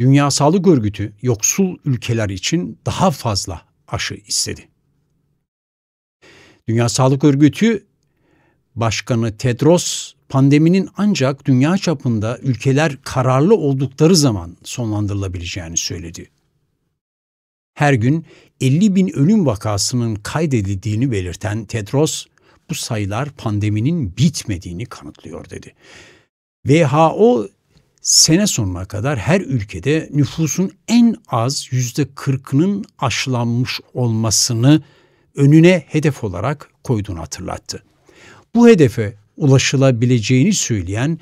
Dünya Sağlık Örgütü yoksul ülkeler için daha fazla aşı istedi. Dünya Sağlık Örgütü Başkanı Tedros pandeminin ancak dünya çapında ülkeler kararlı oldukları zaman sonlandırılabileceğini söyledi. Her gün 50 bin ölüm vakasının kaydedildiğini belirten Tedros, bu sayılar pandeminin bitmediğini kanıtlıyor dedi. WHO sene sonuna kadar her ülkede nüfusun en az yüzde kırkının aşılanmış olmasını önüne hedef olarak koyduğunu hatırlattı. Bu hedefe ulaşılabileceğini söyleyen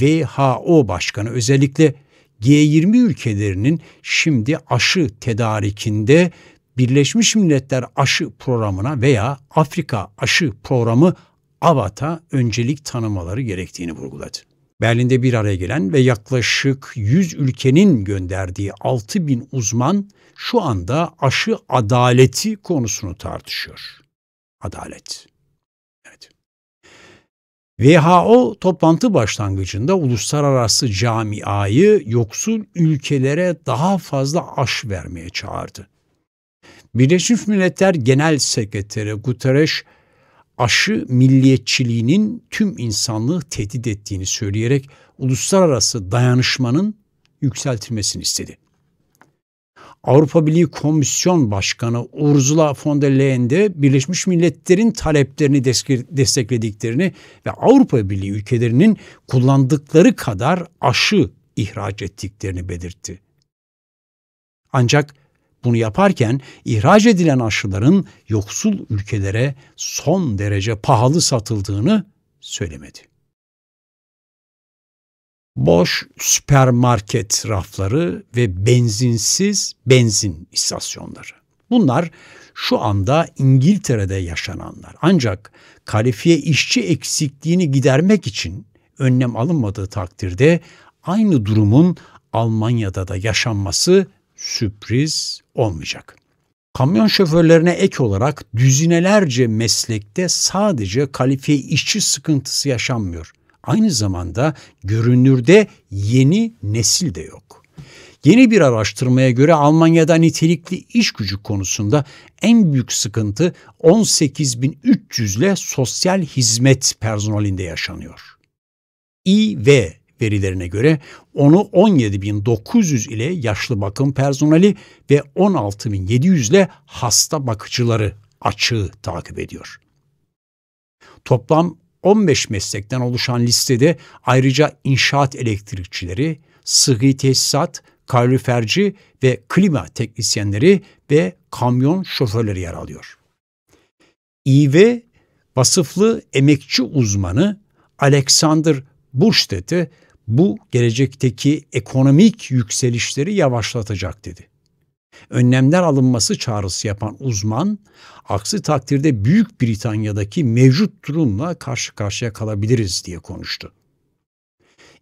WHO Başkanı özellikle G20 ülkelerinin şimdi aşı tedarikinde Birleşmiş Milletler aşı programına veya Afrika aşı programı AVAT'a öncelik tanımaları gerektiğini vurguladı. Berlin'de bir araya gelen ve yaklaşık 100 ülkenin gönderdiği 6 bin uzman şu anda aşı adaleti konusunu tartışıyor. Adalet. Evet. WHO toplantı başlangıcında uluslararası camiayı yoksul ülkelere daha fazla aş vermeye çağırdı. Birleşmiş Milletler Genel Sekreteri Guterres aşı milliyetçiliğinin tüm insanlığı tehdit ettiğini söyleyerek uluslararası dayanışmanın yükseltilmesini istedi. Avrupa Birliği Komisyon Başkanı Ursula von der Leyen de Birleşmiş Milletler'in taleplerini desteklediklerini ve Avrupa Birliği ülkelerinin kullandıkları kadar aşı ihraç ettiklerini belirtti. Ancak bunu yaparken ihraç edilen aşıların yoksul ülkelere son derece pahalı satıldığını söylemedi. Boş süpermarket rafları ve benzinsiz benzin istasyonları. Bunlar şu anda İngiltere'de yaşananlar. Ancak kalifiye işçi eksikliğini gidermek için önlem alınmadığı takdirde aynı durumun Almanya'da da yaşanması sürpriz olmayacak. Kamyon şoförlerine ek olarak düzinelerce meslekte sadece kalifiye işçi sıkıntısı yaşanmıyor. Aynı zamanda görünürde yeni nesil de yok. Yeni bir araştırmaya göre Almanya'da nitelikli iş gücü konusunda en büyük sıkıntı 18.300 ile sosyal hizmet personelinde yaşanıyor. İ ve verilerine göre onu 17.900 ile yaşlı bakım personeli ve 16.700 ile hasta bakıcıları açığı takip ediyor. Toplam 15 meslekten oluşan listede ayrıca inşaat elektrikçileri, sıhhi tesisat, kaloriferci ve klima teknisyenleri ve kamyon şoförleri yer alıyor. İV vasıflı emekçi uzmanı Alexander Bursted'e bu gelecekteki ekonomik yükselişleri yavaşlatacak dedi. Önlemler alınması çağrısı yapan uzman, aksi takdirde Büyük Britanya'daki mevcut durumla karşı karşıya kalabiliriz diye konuştu.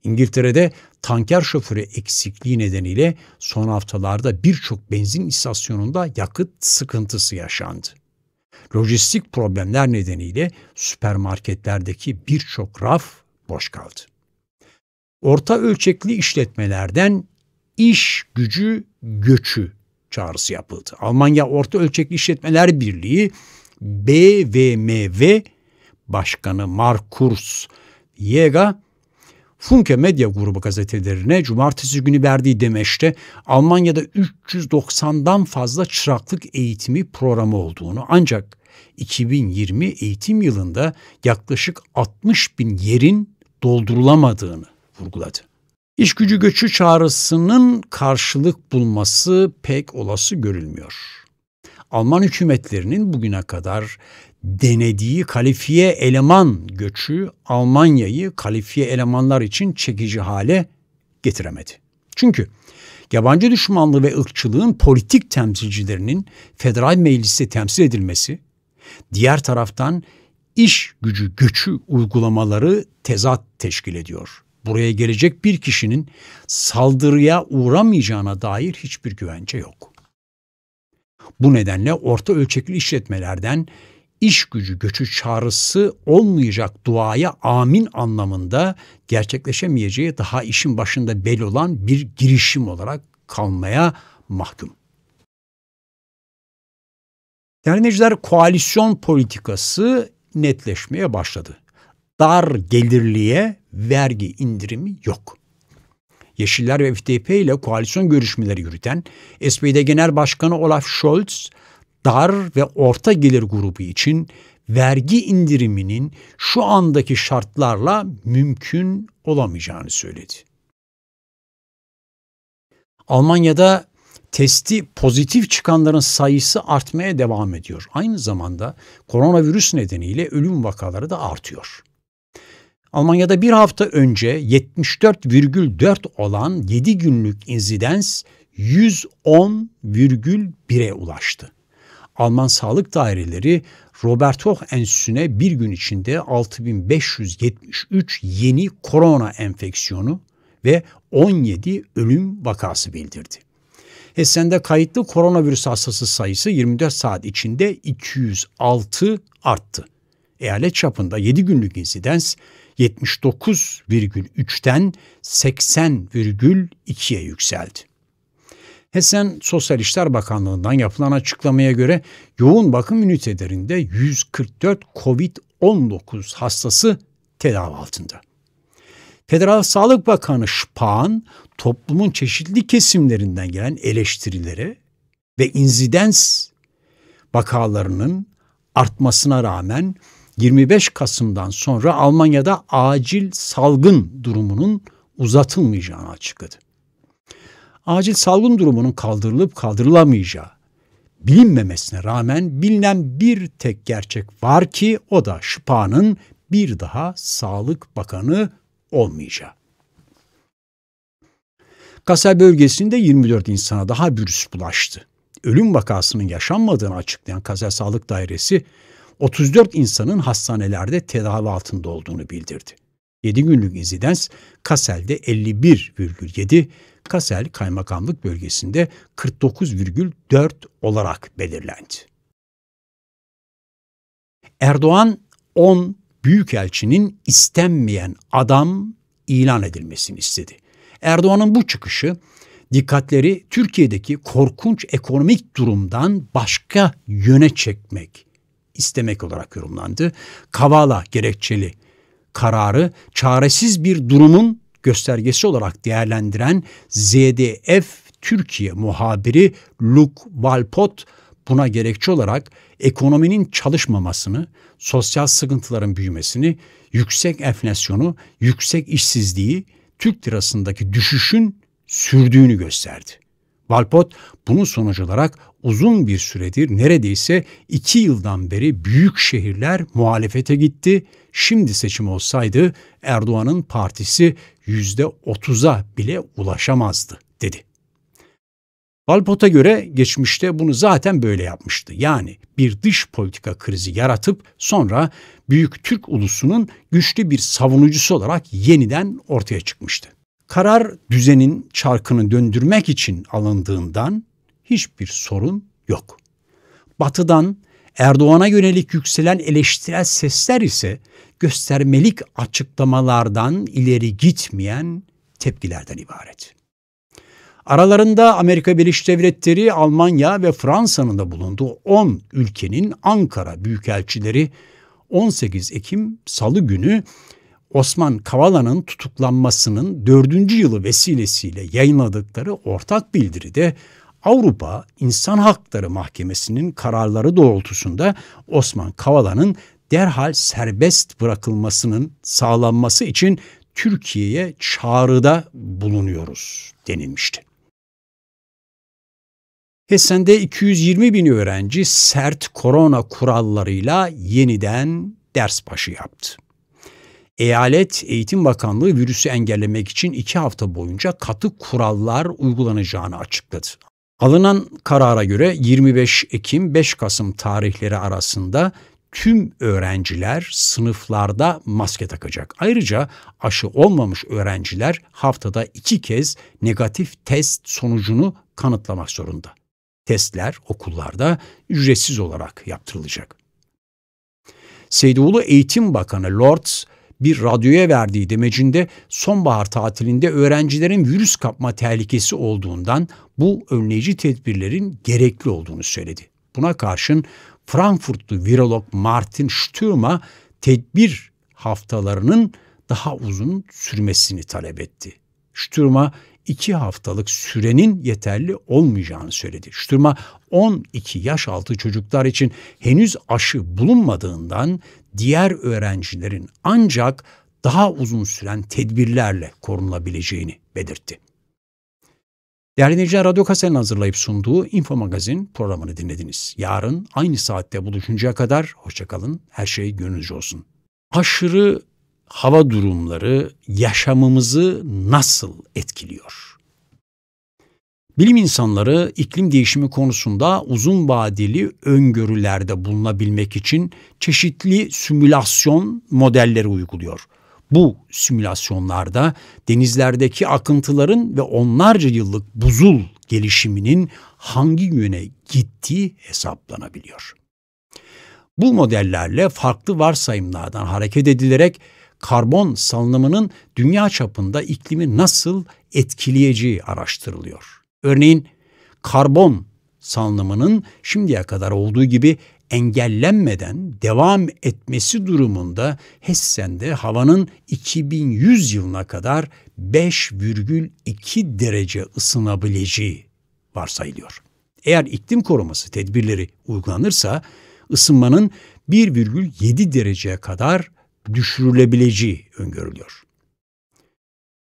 İngiltere'de tanker şoförü eksikliği nedeniyle son haftalarda birçok benzin istasyonunda yakıt sıkıntısı yaşandı. Lojistik problemler nedeniyle süpermarketlerdeki birçok raf boş kaldı. Orta ölçekli işletmelerden iş gücü göçü çağrısı yapıldı. Almanya Orta Ölçekli İşletmeler Birliği BVMV Başkanı Markus Yega Funke Medya Grubu gazetelerine cumartesi günü verdiği demeçte Almanya'da 390'dan fazla çıraklık eğitimi programı olduğunu ancak 2020 eğitim yılında yaklaşık 60 bin yerin doldurulamadığını vurguladı. İş gücü göçü çağrısının karşılık bulması pek olası görülmüyor. Alman hükümetlerinin bugüne kadar denediği kalifiye eleman göçü Almanya'yı kalifiye elemanlar için çekici hale getiremedi. Çünkü yabancı düşmanlığı ve ırkçılığın politik temsilcilerinin federal meclise temsil edilmesi, diğer taraftan iş gücü göçü uygulamaları tezat teşkil ediyor. Buraya gelecek bir kişinin saldırıya uğramayacağına dair hiçbir güvence yok. Bu nedenle orta ölçekli işletmelerden iş gücü göçü çağrısı olmayacak duaya amin anlamında gerçekleşemeyeceği daha işin başında belli olan bir girişim olarak kalmaya mahkum. Derneciler koalisyon politikası netleşmeye başladı. Dar gelirliye vergi indirimi yok. Yeşiller ve FDP ile koalisyon görüşmeleri yürüten SPD Genel Başkanı Olaf Scholz, dar ve orta gelir grubu için vergi indiriminin şu andaki şartlarla mümkün olamayacağını söyledi. Almanya'da testi pozitif çıkanların sayısı artmaya devam ediyor. Aynı zamanda koronavirüs nedeniyle ölüm vakaları da artıyor. Almanya'da bir hafta önce 74,4 olan 7 günlük insidens 110,1'e ulaştı. Alman sağlık daireleri Robert Koch Enstitüsü'ne bir gün içinde 6573 yeni korona enfeksiyonu ve 17 ölüm vakası bildirdi. Hessen'de kayıtlı koronavirüs hastası sayısı 24 saat içinde 206 arttı. Eyalet çapında 7 günlük insidans 79,3'ten 80,2'ye yükseldi. Hessen Sosyal İşler Bakanlığı'ndan yapılan açıklamaya göre yoğun bakım ünitelerinde 144 COVID-19 hastası tedavi altında. Federal Sağlık Bakanı Spahn toplumun çeşitli kesimlerinden gelen eleştirilere ve inzidens vakalarının artmasına rağmen 25 Kasım'dan sonra Almanya'da acil salgın durumunun uzatılmayacağını açıkladı. Acil salgın durumunun kaldırılıp kaldırılamayacağı bilinmemesine rağmen bilinen bir tek gerçek var ki o da Şıpa'nın bir daha Sağlık Bakanı olmayacağı. Kasel bölgesinde 24 insana daha virüs bulaştı. Ölüm vakasının yaşanmadığını açıklayan Kasel Sağlık Dairesi 34 insanın hastanelerde tedavi altında olduğunu bildirdi. 7 günlük insidans Kasel'de 51,7, Kasel Kaymakamlık bölgesinde 49,4 olarak belirlendi. Erdoğan 10 büyükelçinin istenmeyen adam ilan edilmesini istedi. Erdoğan'ın bu çıkışı dikkatleri Türkiye'deki korkunç ekonomik durumdan başka yöne çekmek istemek olarak yorumlandı. Kavala gerekçeli kararı çaresiz bir durumun göstergesi olarak değerlendiren ZDF Türkiye muhabiri Luke Walpot Buna gerekçe olarak ekonominin çalışmamasını, sosyal sıkıntıların büyümesini, yüksek enflasyonu, yüksek işsizliği, Türk lirasındaki düşüşün sürdüğünü gösterdi. Walpot bunun sonucu olarak uzun bir süredir neredeyse iki yıldan beri büyük şehirler muhalefete gitti. Şimdi seçim olsaydı Erdoğan'ın partisi yüzde otuza bile ulaşamazdı dedi. Walpole'a göre geçmişte bunu zaten böyle yapmıştı. Yani bir dış politika krizi yaratıp sonra Büyük Türk ulusunun güçlü bir savunucusu olarak yeniden ortaya çıkmıştı. Karar düzenin çarkını döndürmek için alındığından hiçbir sorun yok. Batı'dan Erdoğan'a yönelik yükselen eleştirel sesler ise göstermelik açıklamalardan ileri gitmeyen tepkilerden ibaret. Aralarında Amerika Birleşik Devletleri, Almanya ve Fransa'nın da bulunduğu 10 ülkenin Ankara büyükelçileri 18 Ekim Salı günü Osman Kavala'nın tutuklanmasının 4. yılı vesilesiyle yayınladıkları ortak bildiride Avrupa İnsan Hakları Mahkemesi'nin kararları doğrultusunda Osman Kavala'nın derhal serbest bırakılmasının sağlanması için Türkiye'ye çağrıda bulunuyoruz denilmişti. Hessen'de 220 bin öğrenci sert korona kurallarıyla yeniden ders başı yaptı. Eyalet Eğitim Bakanlığı virüsü engellemek için iki hafta boyunca katı kurallar uygulanacağını açıkladı. Alınan karara göre 25 Ekim 5 Kasım tarihleri arasında tüm öğrenciler sınıflarda maske takacak. Ayrıca aşı olmamış öğrenciler haftada iki kez negatif test sonucunu kanıtlamak zorunda testler okullarda ücretsiz olarak yaptırılacak. Seydoğlu Eğitim Bakanı Lords bir radyoya verdiği demecinde sonbahar tatilinde öğrencilerin virüs kapma tehlikesi olduğundan bu önleyici tedbirlerin gerekli olduğunu söyledi. Buna karşın Frankfurtlu virolog Martin Stürmer tedbir haftalarının daha uzun sürmesini talep etti. Stürmer 2 haftalık sürenin yeterli olmayacağını söyledi. Şturma 12 yaş altı çocuklar için henüz aşı bulunmadığından diğer öğrencilerin ancak daha uzun süren tedbirlerle korunabileceğini belirtti. Değerli dinleyiciler, Radyo Kasen'in hazırlayıp sunduğu Info Magazin programını dinlediniz. Yarın aynı saatte buluşuncaya kadar hoşçakalın, her şey gönlünüzce olsun. Aşırı hava durumları yaşamımızı nasıl etkiliyor? Bilim insanları iklim değişimi konusunda uzun vadeli öngörülerde bulunabilmek için çeşitli simülasyon modelleri uyguluyor. Bu simülasyonlarda denizlerdeki akıntıların ve onlarca yıllık buzul gelişiminin hangi yöne gittiği hesaplanabiliyor. Bu modellerle farklı varsayımlardan hareket edilerek karbon salınımının dünya çapında iklimi nasıl etkileyeceği araştırılıyor. Örneğin karbon salınımının şimdiye kadar olduğu gibi engellenmeden devam etmesi durumunda Hessen'de havanın 2100 yılına kadar 5,2 derece ısınabileceği varsayılıyor. Eğer iklim koruması tedbirleri uygulanırsa ısınmanın 1,7 dereceye kadar düşürülebileceği öngörülüyor.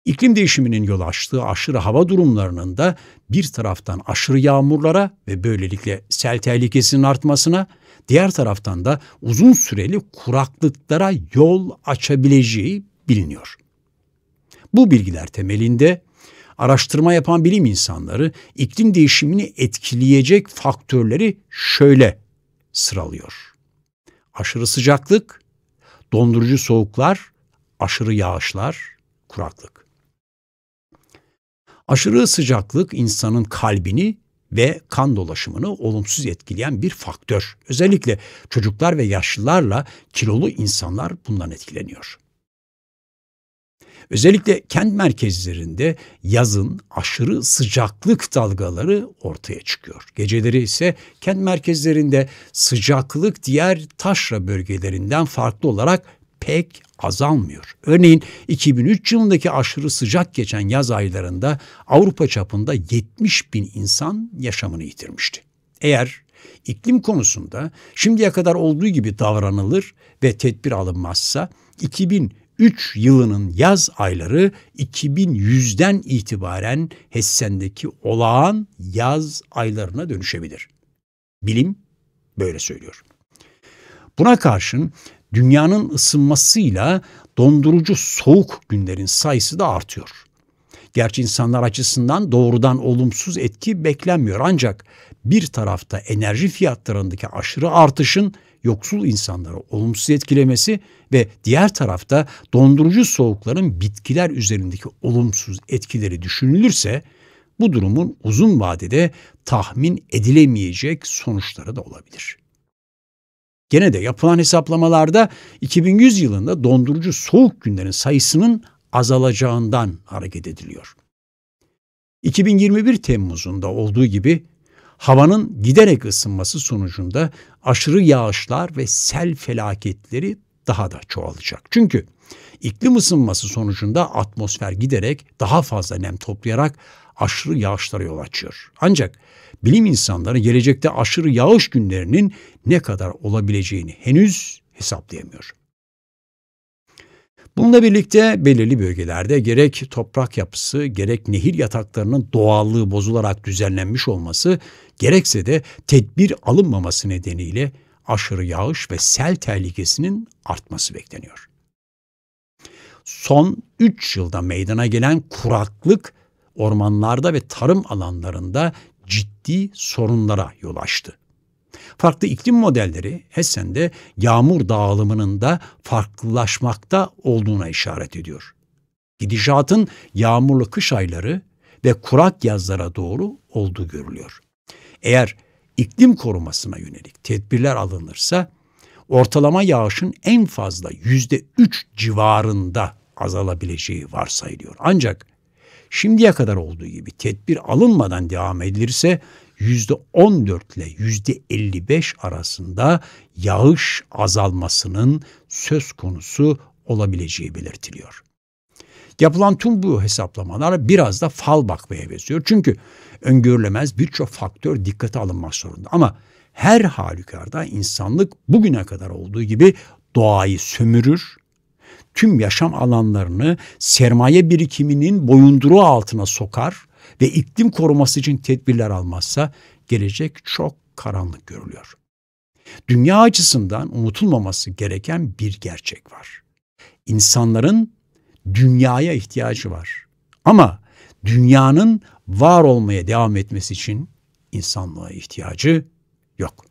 İklim değişiminin yol açtığı aşırı hava durumlarının da bir taraftan aşırı yağmurlara ve böylelikle sel tehlikesinin artmasına, diğer taraftan da uzun süreli kuraklıklara yol açabileceği biliniyor. Bu bilgiler temelinde araştırma yapan bilim insanları iklim değişimini etkileyecek faktörleri şöyle sıralıyor. Aşırı sıcaklık, dondurucu soğuklar, aşırı yağışlar, kuraklık. Aşırı sıcaklık insanın kalbini ve kan dolaşımını olumsuz etkileyen bir faktör. Özellikle çocuklar ve yaşlılarla kilolu insanlar bundan etkileniyor. Özellikle kent merkezlerinde yazın aşırı sıcaklık dalgaları ortaya çıkıyor. Geceleri ise kent merkezlerinde sıcaklık diğer taşra bölgelerinden farklı olarak pek azalmıyor. Örneğin 2003 yılındaki aşırı sıcak geçen yaz aylarında Avrupa çapında 70 bin insan yaşamını yitirmişti. Eğer iklim konusunda şimdiye kadar olduğu gibi davranılır ve tedbir alınmazsa 2000 3 yılının yaz ayları 2100'den itibaren Hessen'deki olağan yaz aylarına dönüşebilir. Bilim böyle söylüyor. Buna karşın dünyanın ısınmasıyla dondurucu soğuk günlerin sayısı da artıyor. Gerçi insanlar açısından doğrudan olumsuz etki beklenmiyor ancak bir tarafta enerji fiyatlarındaki aşırı artışın yoksul insanları olumsuz etkilemesi ve diğer tarafta dondurucu soğukların bitkiler üzerindeki olumsuz etkileri düşünülürse bu durumun uzun vadede tahmin edilemeyecek sonuçları da olabilir. Gene de yapılan hesaplamalarda 2100 yılında dondurucu soğuk günlerin sayısının azalacağından hareket ediliyor. 2021 Temmuz'unda olduğu gibi Havanın giderek ısınması sonucunda aşırı yağışlar ve sel felaketleri daha da çoğalacak. Çünkü iklim ısınması sonucunda atmosfer giderek daha fazla nem toplayarak aşırı yağışlara yol açıyor. Ancak bilim insanları gelecekte aşırı yağış günlerinin ne kadar olabileceğini henüz hesaplayamıyor. Bununla birlikte belirli bölgelerde gerek toprak yapısı gerek nehir yataklarının doğallığı bozularak düzenlenmiş olması gerekse de tedbir alınmaması nedeniyle aşırı yağış ve sel tehlikesinin artması bekleniyor. Son 3 yılda meydana gelen kuraklık ormanlarda ve tarım alanlarında ciddi sorunlara yol açtı. Farklı iklim modelleri Hessen'de yağmur dağılımının da farklılaşmakta olduğuna işaret ediyor. Gidişatın yağmurlu kış ayları ve kurak yazlara doğru olduğu görülüyor. Eğer iklim korumasına yönelik tedbirler alınırsa ortalama yağışın en fazla yüzde üç civarında azalabileceği varsayılıyor. Ancak şimdiye kadar olduğu gibi tedbir alınmadan devam edilirse %14 ile %55 arasında yağış azalmasının söz konusu olabileceği belirtiliyor. Yapılan tüm bu hesaplamalar biraz da fal bakmaya benziyor. Çünkü öngörülemez birçok faktör dikkate alınmak zorunda. Ama her halükarda insanlık bugüne kadar olduğu gibi doğayı sömürür, tüm yaşam alanlarını sermaye birikiminin boyunduruğu altına sokar, ve iklim koruması için tedbirler almazsa gelecek çok karanlık görülüyor. Dünya açısından unutulmaması gereken bir gerçek var. İnsanların dünyaya ihtiyacı var. Ama dünyanın var olmaya devam etmesi için insanlığa ihtiyacı yok.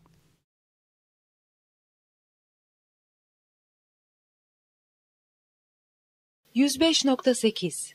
%105.8